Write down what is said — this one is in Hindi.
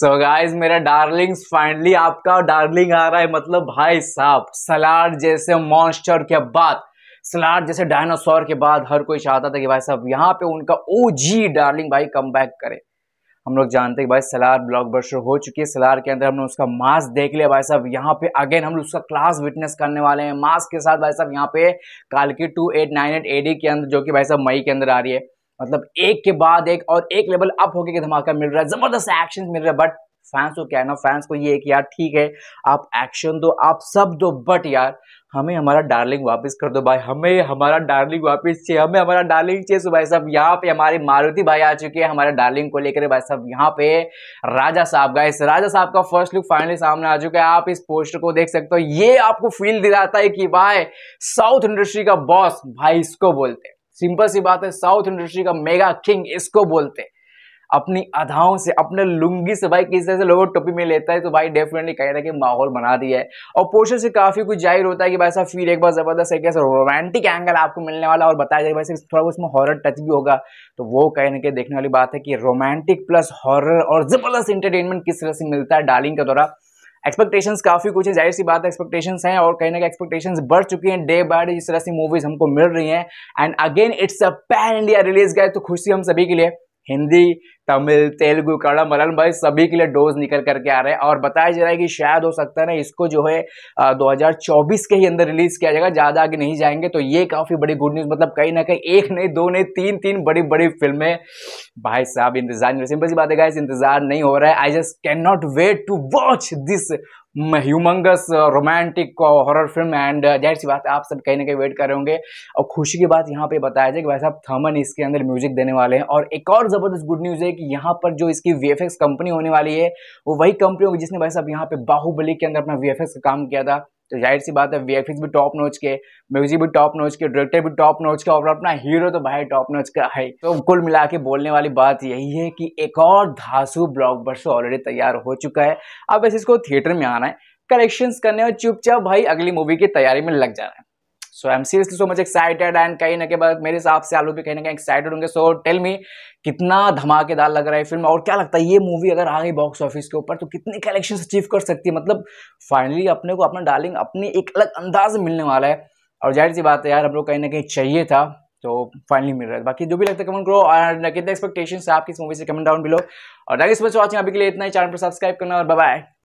सो so गाइज मेरा डार्लिंग्स फाइनली आपका डार्लिंग आ रहा है मतलब भाई साहब सलाड जैसे मॉन्स्टर के बाद सलाड जैसे डायनासोर के बाद हर कोई चाहता था कि भाई साहब यहाँ पे उनका ओ जी डार्लिंग भाई कम बैक करे हम लोग जानते हैं कि भाई सलार ब्लॉकबस्टर हो चुकी है सलार के अंदर हमने उसका मास देख लिया भाई साहब यहाँ पे अगेन हम लोग उसका क्लास विटनेस करने वाले हैं मास के साथ भाई साहब यहाँ पे काल की two eight nine eight A D अंदर जो कि भाई साहब मई के अंदर आ रही है मतलब एक के बाद एक और एक लेवल अप होके के धमाका मिल रहा है जबरदस्त एक्शन मिल रहा है बट फैंस को कहना फैंस को ये कि यार ठीक है आप एक्शन दो आप सब दो बट यार हमें हमारा डार्लिंग वापस कर दो भाई हमें हमारा डार्लिंग वापस चाहिए हमें हमारा डार्लिंग चाहिए सुबह साहब यहाँ पे हमारे मारुति भाई आ चुके हैं हमारे डार्लिंग को लेकर भाई साहब यहाँ पे राजा साहब का इस राजा साहब का फर्स्ट लुक फाइनली सामने आ चुका है आप इस पोस्टर को देख सकते हो ये आपको फील दिलाता है कि भाई साउथ इंडस्ट्री का बॉस भाई इसको बोलते हैं सिंपल सी बात है साउथ इंडस्ट्री का मेगा किंग इसको बोलते अपनी अधाओं से अपने लुंगी से भाई किस तरह से लोगों टोपी में लेता है तो भाई डेफिनेटली कहीं ना कि माहौल बना दिया है और पोस्टर से काफी कुछ जाहिर होता है कि भाई साहब फिर एक बार जबरदस्त है कैसे रोमांटिक एंगल आपको मिलने वाला और बताया जाएगा भाई साहब थोड़ा उसमें हॉरर टच भी होगा तो वो कहने के देखने वाली बात है कि रोमांटिक प्लस हॉरर और जबरदस्त इंटरटेनमेंट किस तरह से मिलता है डार्लिंग का द्वारा एक्सपेक्टेशन काफ़ी कुछ है जाहिर सी बात एक्सपेक्टेशन है और कहीं ना कहीं एक्सपेक्टेशन बढ़ चुकी हैं डे बाय डे जिस तरह से मूवीज हमको मिल रही हैं and again it's a pan India release गए तो खुशी हम सभी के लिए हिंदी तमिल तेलुगु कन्नड़ मलयालम भाई सभी के लिए डोज निकल करके आ रहे हैं और बताया जा रहा है कि शायद हो सकता है ना इसको जो है दो के ही अंदर रिलीज किया जाएगा ज़्यादा आगे नहीं जाएंगे तो ये काफ़ी बड़ी गुड न्यूज़ मतलब कहीं ना कहीं एक नहीं दो नहीं तीन तीन बड़ी बड़ी फिल्में भाई साहब इंतजार नहीं सिंपल सी बात है इंतजार नहीं हो रहा है I just can not wait to watch this humongous romantic horror film and जाहिर सी बात आप सब कहीं ना कहीं वेट कर रहे होंगे और खुशी की बात यहाँ पे बताया जाए कि भाई साहब थमन इसके अंदर म्यूजिक देने वाले हैं और एक और ज़बरदस्त गुड न्यूज़ है कि यहाँ पर जो इसकी वी कंपनी होने वाली है वो वही कंपनी होगी जिसने भाई साहब यहाँ पे बाहुबली के अंदर अपना वी का काम किया था तो जाहिर सी बात है वी भी टॉप नोच के म्यूजिक भी टॉप नोच के डायरेक्टर भी टॉप नोच के और अपना हीरो तो भाई टॉप नोच का है तो कुल मिला के बोलने वाली बात यही है कि एक और धांसू ब्लॉकबस्टर ऑलरेडी तैयार हो चुका है अब वैसे इसको थिएटर में आना है कलेक्शंस करने और चुपचाप भाई अगली मूवी की तैयारी में लग जाना है so I am seriously so much excited and कहीं ना कहीं मेरे हिसाब से आप लोग भी कहीं ना कहीं एक्साइटेड होंगे सो टेल मी कितना धमाकेदार लग रहा है फिल्म और क्या लगता है ये मूवी अगर आ गई बॉक्स ऑफिस के ऊपर तो कितने कलेक्शन अचीव कर सकती है मतलब फाइनली अपने को अपना डार्लिंग अपने एक अलग अंदाज मिलने वाला है और जाहिर सी बात है यार हम लोग कहीं ना कहीं चाहिए था तो फाइनली मिल रहा है बाकी जो भी लगता है कमेंट करो और कितने एक्सपेक्टेशन है आपकी इस मूवी से कमेंट डाउन बिलो और अभी के लिए इतना ही चैनल पर सब्सक्राइब करना और बाय